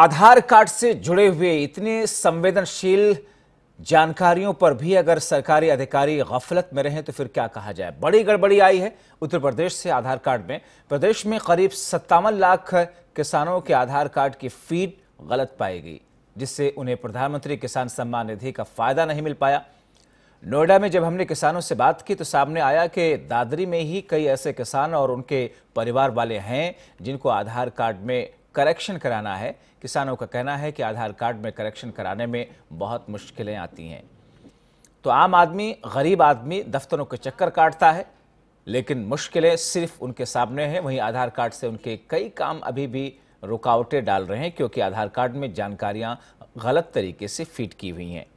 आधार card से जुड़े हुए इतने संवेदनशील जानकारियों पर भी अगर सरकारी अधिकारी गफलत में रहे तो फिर क्या कहा जाए बड़ी गड़बड़ी आई है उत्तर प्रदेश से आधार कार्ड में प्रदेश में करीब सत्तावन लाख किसानों के आधार कार्ड की फीड गलत पाई गई जिससे उन्हें प्रधानमंत्री किसान सम्मान निधि का फायदा नहीं मिल पाया नोएडा में जब हमने किसानों से बात की तो सामने आया कि दादरी में ही कई ऐसे किसान और उनके परिवार वाले हैं जिनको आधार कार्ड में करेक्शन कराना है किसानों का कहना है कि आधार कार्ड में करेक्शन कराने में बहुत मुश्किलें आती हैं तो आम आदमी गरीब आदमी दफ्तरों के चक्कर काटता है लेकिन मुश्किलें सिर्फ उनके सामने हैं वहीं आधार कार्ड से उनके कई काम अभी भी रुकावटें डाल रहे हैं क्योंकि आधार कार्ड में जानकारियां गलत तरीके से फिट की हुई हैं